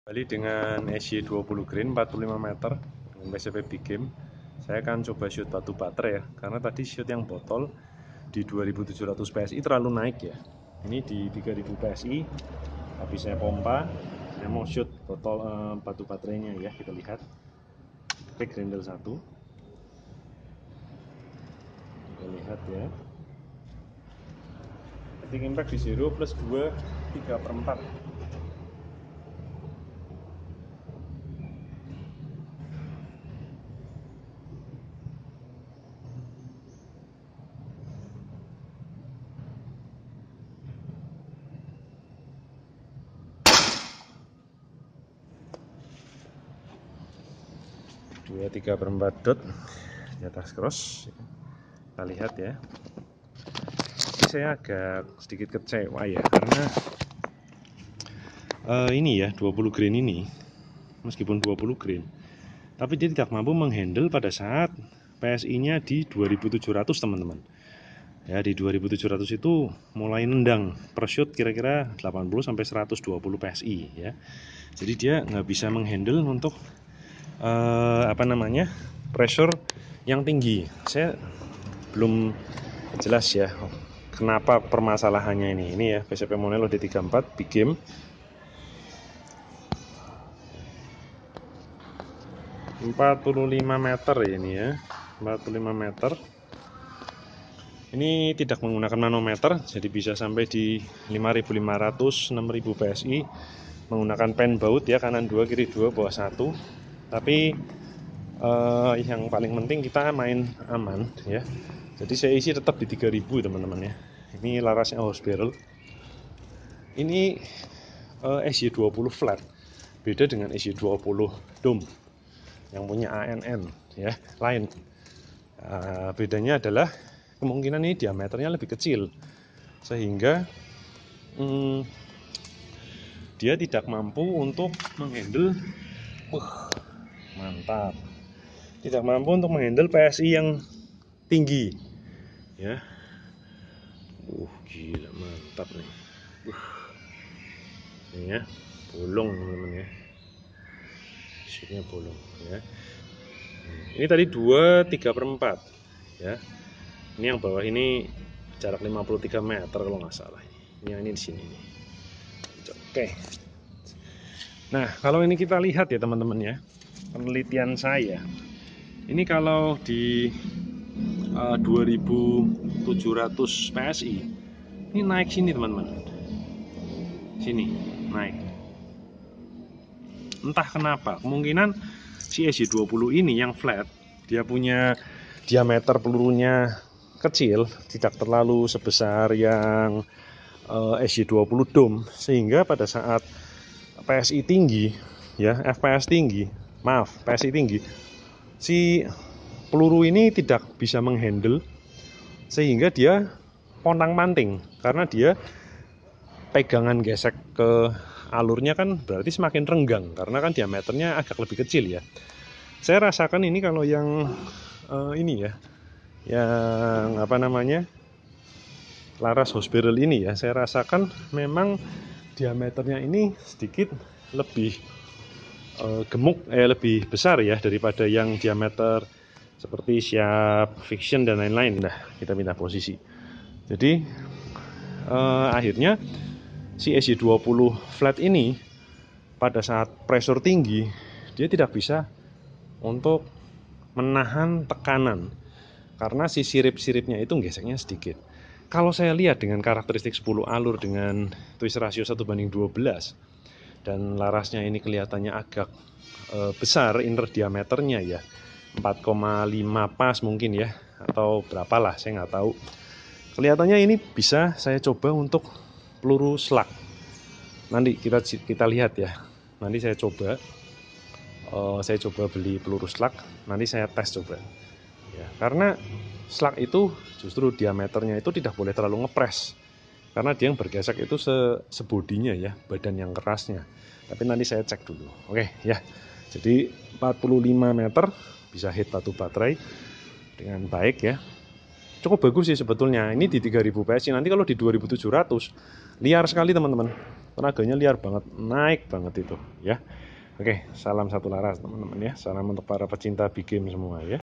Kembali dengan SY20 Green 45 meter dengan PCV Big Game Saya akan coba shoot batu baterai ya Karena tadi shoot yang botol di 2700 PSI terlalu naik ya Ini di 3000 PSI tapi saya pompa Saya mau shoot botol eh, batu baterainya ya Kita lihat Klik grendel 1 Kita lihat ya Ketik impact di 0 plus 2 3 per 4 dua tiga per dot di atas cross kita lihat ya ini saya agak sedikit kecewa ya karena uh, ini ya 20 green ini meskipun 20 green tapi dia tidak mampu menghandle pada saat PSI nya di 2700 teman-teman ya di 2700 itu mulai nendang per shoot kira-kira 80 sampai 120 PSI ya jadi dia nggak bisa menghandle untuk uh, apa namanya pressure yang tinggi saya belum jelas ya kenapa permasalahannya ini ini ya PCP Monelo D34 big game empat puluh lima meter ya ini ya empat puluh lima meter ini tidak menggunakan manometer jadi bisa sampai di lima lima ribu ratus enam ribu PSI menggunakan pen baut ya kanan dua kiri dua bawah satu tapi uh, yang paling penting kita main aman ya jadi saya isi tetap di 3000 teman-teman ya ini larasnya horse barrel ini eh, uh, SJ20 flat beda dengan SJ20 dome yang punya ANN ya lain uh, bedanya adalah kemungkinan ini diameternya lebih kecil sehingga hmm, dia tidak mampu untuk menghandle uh, mantap tidak mampu untuk menghandle PSI yang tinggi ya uh gila mantap nih uh. ini ya bolong teman-teman ya isinya bolong ya ini tadi 2 3 per 4 ya ini yang bawah ini jarak 53 meter kalau nggak salah ini yang ini di sini oke Nah, kalau ini kita lihat ya teman-teman ya penelitian saya ini kalau di uh, 2700 PSI ini naik sini teman-teman sini naik entah kenapa kemungkinan si SJ20 ini yang flat dia punya diameter pelurunya kecil tidak terlalu sebesar yang eh, uh, SJ20 dom sehingga pada saat PSI tinggi ya FPS tinggi maaf PSI tinggi si peluru ini tidak bisa menghandle sehingga dia pontang manting karena dia pegangan gesek ke alurnya kan berarti semakin renggang karena kan diameternya agak lebih kecil ya saya rasakan ini kalau yang uh, ini ya yang apa namanya laras Hospital ini ya saya rasakan memang diameternya ini sedikit lebih Eh, gemuk eh, lebih besar ya daripada yang diameter seperti siap fiction dan lain-lain. Nah, kita minta posisi. Jadi uh, akhirnya si SJ20 flat ini pada saat pressure tinggi dia tidak bisa untuk menahan tekanan karena si sirip-siripnya itu geseknya sedikit. Kalau saya lihat dengan karakteristik 10 alur dengan twist rasio 1 banding 12 dan larasnya ini kelihatannya agak e, besar inner diameternya ya 4,5 pas mungkin ya atau berapalah saya nggak tahu kelihatannya ini bisa saya coba untuk peluru slug nanti kita kita lihat ya nanti saya coba e, saya coba beli peluru slug nanti saya tes coba ya karena slug itu justru diameternya itu tidak boleh terlalu ngepres karena dia yang bergesek itu se sebodinya ya badan yang kerasnya tapi nanti saya cek dulu oke ya jadi 45 meter bisa hit batu baterai dengan baik ya cukup bagus sih sebetulnya ini di 3000 PSI nanti kalau di 2700 liar sekali teman-teman tenaganya liar banget naik banget itu ya oke salam satu laras teman-teman ya salam untuk para pecinta big game semua ya